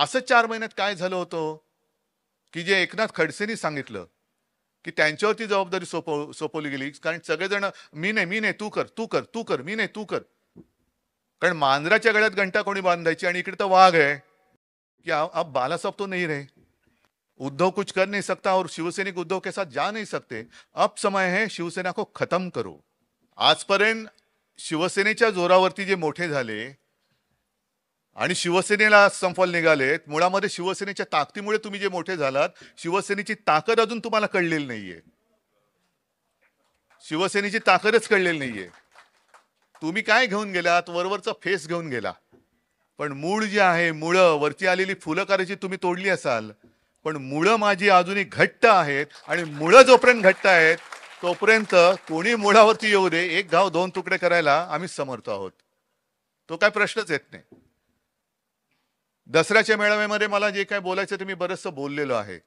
असं चार महिन्यात काय झालं होतं की जे एकनाथ खडसेंनी सांगितलं की त्यांच्यावरती जबाबदारी सोपव सोपवली गेली कारण सगळेजण मी नाही मी नाही तू कर तू कर तू कर मी नाही तू कर कारण मांजराच्या गळ्यात घंटा कोणी बांधायची आणि इकडे तर वाघ आहे की अब बालासाहेब तो नाही रे उद्धव कुछ कर नाही सकता और शिवसैनिक उद्धव के साथ जा नाही सकते अब समय है शिवसेना को खतम करो आजपर्यंत शिवसेनेच्या जोरावरती जे मोठे झाले आणि शिवसेनेला संफॉल निघालेत मुळामध्ये शिवसेनेच्या ताकदीमुळे तुम्ही जे मोठे झालात शिवसेनेची ताकद अजून तुम्हाला कळलेली नाहीये शिवसेनेची ताकदच कळलेली नाहीये तुम्ही काय घेऊन गेलात वरवरचा फेस घेऊन गेला पण मूळ जे आहे मुळं वरची आलेली फुलं तुम्ही तोडली असाल पण मुळं माझी अजूनही घट्ट आहेत आणि मुळं जोपर्यंत घट्ट आहेत तोपर्यंत कोणी मुळावरती येऊ दे एक घाव दोन तुकडे करायला आम्ही समर्थ आहोत तो काय प्रश्नच येत नाही दसऱ्याच्या मेळाव्यामध्ये मला जे काय बोलायचं ते मी बरंचसं बोललेलो आहे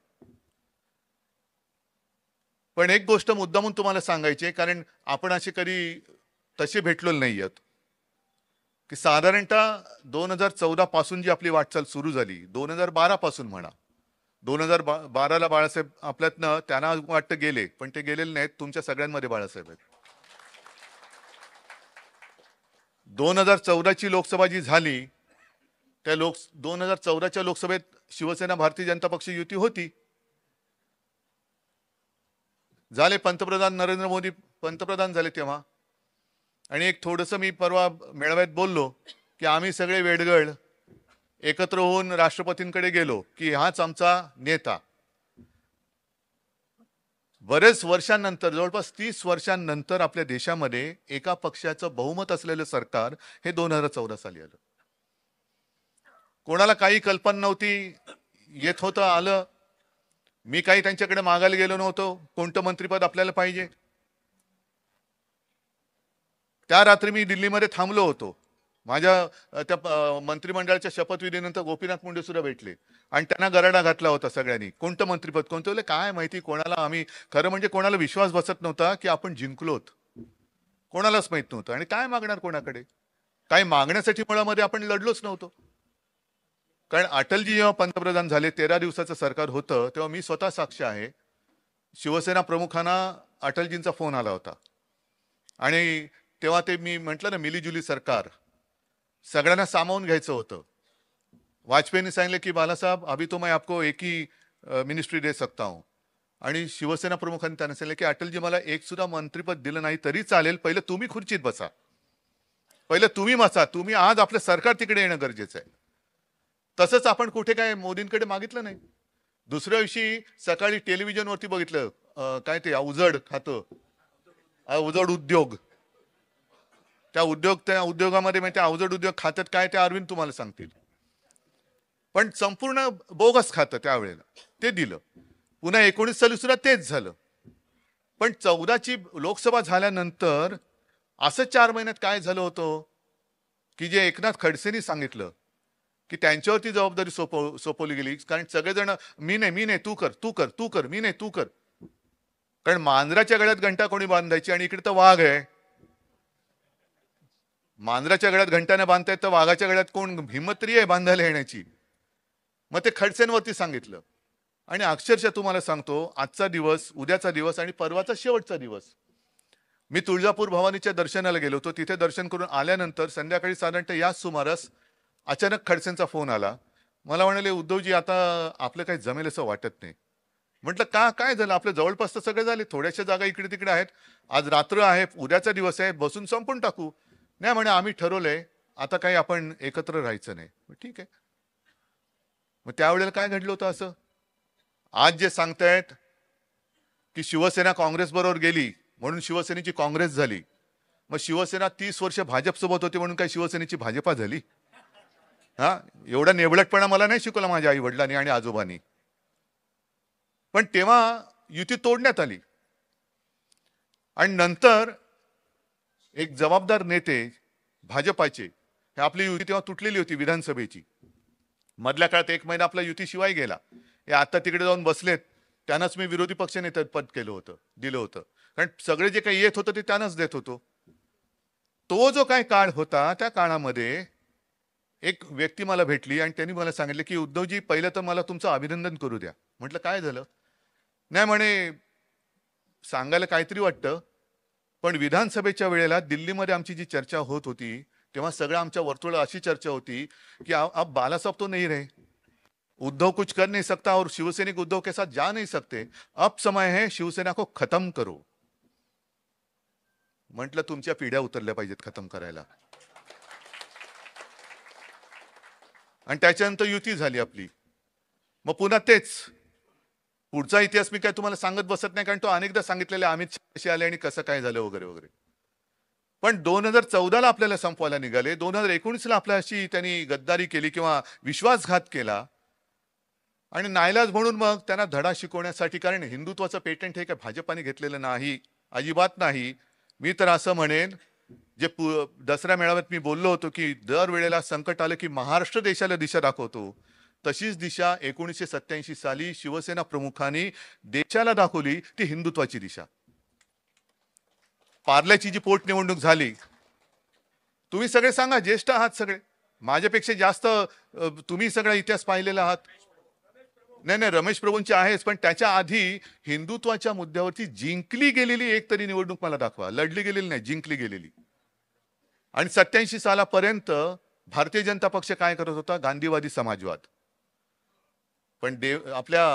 पण एक गोष्ट मुद्दामून तुम्हाला सांगायची आहे कारण आपण असे कधी तसे भेटलो नाही आहेत की साधारणतः दोन हजार चौदा पासून जी आपली वाटचाल सुरू झाली दोन हजार बारा पासून म्हणा दोन हजार बा बाराला बाळासाहेब आपल्यातनं त्यांना वाटतं गेले पण ते गेलेले नाहीत तुमच्या सगळ्यांमध्ये बाळासाहेब आहेत दोन हजार चौदाची लोकसभा जी झाली त्या लोक दोन हजार चौदाच्या लोकसभेत शिवसेना भारतीय जनता पक्ष युती होती झाले पंतप्रधान नरेंद्र मोदी पंतप्रधान झाले तेव्हा आणि एक थोडंसं मी परवा मेळाव्यात बोललो की आम्ही सगळे वेडगळ एकत्र होऊन राष्ट्रपतींकडे गेलो की हाच आमचा नेता बरेच वर्षांनंतर जवळपास तीस वर्षांनंतर आपल्या देशामध्ये एका पक्षाचं बहुमत असलेलं सरकार हे दोन हजार चौदा साली आलं कोणाला काही कल्पना नव्हती येत होतं आलं मी काही त्यांच्याकडे मागायला गेलो नव्हतो कोणतं मंत्रीपद आपल्याला पाहिजे त्या रात्री मी दिल्लीमध्ये थांबलो होतो माझ्या त्या मंत्रिमंडळाच्या शपथविधीनंतर गोपीनाथ मुंडे सुद्धा भेटले आणि त्यांना गराडा घातला होता सगळ्यांनी कोणतं मंत्रिपद कोणतं काय माहिती कोणाला आम्ही खरं म्हणजे कोणाला विश्वास बसत नव्हता की आपण जिंकलोत कोणालाच माहित नव्हतं आणि काय मागणार कोणाकडे काय मागण्यासाठी मुळामध्ये आपण लढलोच नव्हतो कारण अटलजी जेव्हा पंतप्रधान झाले तेरा दिवसाचं सरकार होतं तेव्हा मी स्वतः साक्ष आहे शिवसेना प्रमुखांना अटलजींचा फोन आला होता आणि तेव्हा ते मी म्हटलं ना मिलीजुली सरकार सगळ्यांना सामावून घ्यायचं होतं वाजपेयींनी सांगितलं की बालासाहेब अभी तो मैं आपको एक ही मिनिस्ट्री दे सकता हूं आणि शिवसेना प्रमुखांनी त्यांना सांगितलं की अटलजी मला एक सुद्धा मंत्रिपद दिलं नाही तरी चालेल पहिलं तुम्ही खुर्चीत बसा पहिलं तुम्ही बसा तुम्ही आज आपलं सरकार तिकडे येणं गरजेचं आहे तसंच आपण कुठे काय मोदींकडे मागितलं नाही दुसऱ्या दिवशी सकाळी टेलिव्हिजनवरती बघितलं काय ते अवजड खातं अवजड उद्योग त्या उद्योग त्या उद्योगामध्ये म्हणजे अवजड उद्योग खात्यात काय ते अरविंद तुम्हाला सांगतील पण संपूर्ण बोगस खातं त्यावेळेला ते दिलं पुन्हा एकोणीस साली सुद्धा तेच झालं पण चौदाची लोकसभा झाल्यानंतर असं चार महिन्यात काय झालं होतं की जे एकनाथ खडसेंनी सांगितलं की त्यांच्यावरती जबाबदारी सोपव सोपवली गेली कारण सगळेजण मी नाही मी नाही तू कर तू कर तू कर मी नाही तू कर कारण मांजराच्या गळ्यात घंटा कोणी बांधायची आणि इकडे तर वाघ आहे मांजराच्या गळ्यात घंटाने बांधतायत तर वाघाच्या गळ्यात कोण हिमत्री आहे बांधायला येण्याची मग ते खडसेंवरती सांगितलं आणि अक्षरशः तुम्हाला सांगतो आजचा दिवस उद्याचा दिवस आणि परवाचा शेवटचा दिवस मी तुळजापूर भवानीच्या दर्शनाला गेलो होतो तिथे दर्शन करून आल्यानंतर संध्याकाळी साधारणतः याच सुमारास अचानक खडसेंचा फोन आला मला म्हणाले उद्धवजी आता आपलं काही जमेल असं वाटत नाही म्हटलं का काय झालं आपलं जवळपास तर सगळे झाले थोड्याशा जागा इकडे तिकडे आहेत आज रात्र आहे उद्याचा दिवस आहे बसून संपून टाकू नाही म्हणे आम्ही ठरवलंय आता काही आपण एकत्र राहायचं नाही ठीक आहे मग त्यावेळेला काय घडलं होतं असं आज जे सांगतायत की शिवसेना काँग्रेस बरोबर गेली म्हणून शिवसेनेची काँग्रेस झाली मग शिवसेना तीस वर्ष भाजपसोबत होती म्हणून काय शिवसेनेची भाजपा झाली हा एवढा नेबळटपणा मला नाही शिकवला माझ्या आई वडिलांनी आणि आजोबांनी पण तेव्हा युती तोडण्यात आली आणि नंतर एक जबाबदार नेते भाजपाचे हे आपली युती तेव्हा तुटलेली होती विधानसभेची मधल्या काळात एक महिना आपला युतीशिवाय गेला हे आता तिकडे जाऊन बसलेत त्यांनाच मी विरोधी पक्ष पद केलं होतं दिलं होतं कारण सगळे जे काही येत होतं ते त्यांनाच देत होतो तो जो काही काळ होता त्या काळामध्ये एक व्यक्ती मला भेटली आणि त्यांनी मला सांगितले की उद्धवजी पहिलं तर मला तुमचं अभिनंदन करू द्या म्हटलं काय झालं नाही म्हणे सांगायला काहीतरी वाटतं पण विधानसभेच्या वेळेला दिल्लीमध्ये आमची जी चर्चा होत होती तेव्हा सगळं आमच्या वर्तुळात अशी चर्चा होती की आप बालासाहेब तो नाही रे उद्धव कुछ कर नाही सकता और शिवसैनिक उद्धव के साथ जा नाही सकते अब समय है शिवसेना को खतम करो म्हटलं तुमच्या पिढ्या उतरल्या पाहिजेत खतम करायला आणि त्याच्यानंतर युती झाली आपली मग पुन्हा तेच पुढचा इतिहास मी काय तुम्हाला सांगत बसत नाही कारण तो अनेकदा सांगितलेला अमित शहा आले आणि कसं काय झालं वगैरे वगैरे पण दोन हजार चौदाला आपल्याला संपवायला निघाले दोन हजार एकोणीसला आपल्या अशी त्यांनी गद्दारी केली किंवा विश्वासघात केला आणि नायलाज म्हणून मग त्यांना धडा शिकवण्यासाठी कारण हिंदुत्वाचं पेटंट हे काय भाजपाने घेतलेलं नाही अजिबात नाही मी तर असं म्हणेन जे दसऱ्या मेळाव्यात मी बोललो होतो की दरवेळेला संकट आलं की महाराष्ट्र देशाला दिशा दाखवतो तशीच दिशा एकोणीसशे सत्याऐंशी साली शिवसेना प्रमुखांनी देशाला दाखवली ती हिंदुत्वाची दिशा पार्ल्याची जी पोटनिवडणूक झाली तुम्ही सगळे सांगा ज्येष्ठ आहात सगळे माझ्यापेक्षा जास्त तुम्ही सगळा इतिहास पाहिलेला आहात नाही नाही रमेश प्रभूंची आहेच पण त्याच्या आधी हिंदुत्वाच्या मुद्द्यावरती जिंकली गेलेली एक तरी निवडणूक मला दाखवा लढली गेलेली नाही जिंकली गेलेली आणि सत्याऐंशी सालापर्यंत भारतीय जनता पक्ष काय करत होता गांधीवादी समाजवाद पण देव आपल्या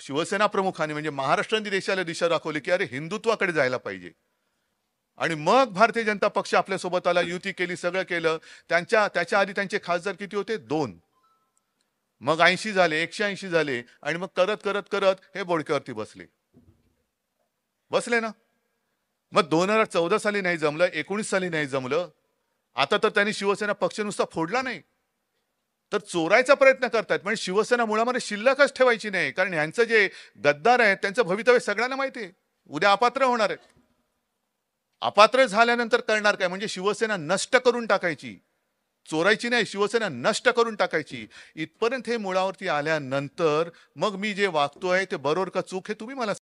शिवसेना प्रमुखाने म्हणजे महाराष्ट्रांनी देशाला दिशा दाखवली की अरे हिंदुत्वाकडे जायला पाहिजे आणि मग भारतीय जनता पक्ष आपल्यासोबत आला युती केली सगळं केलं त्यांच्या त्याच्या आधी त्यांचे खासदार किती होते दोन मग ऐंशी झाले एकशे ऐंशी झाले आणि मग करत करत करत हे बोडक्यावरती बसले बसले ना मग दोन हजार चौदा साली नाही जमलं एकोणीस साली नाही जमलं आता तर त्यांनी शिवसेना पक्ष नुसता फोडला नाही तर चोरायचा प्रयत्न करतायत म्हणजे शिवसेना मुळामध्ये शिल्लकच ठेवायची नाही कारण ह्यांचं जे गद्दार आहेत त्यांचं भवितव्य सगळ्यांना माहिती आहे उद्या अपात्र होणार आहेत अपात्र झाल्यानंतर करणार काय म्हणजे शिवसेना नष्ट करून टाकायची चोरायची नाही शिवसेना नष्ट करून टाकायची इथपर्यंत हे मुळावरती आल्यानंतर मग मी जे वागतो आहे ते बरोबर का चूक हे तुम्ही मला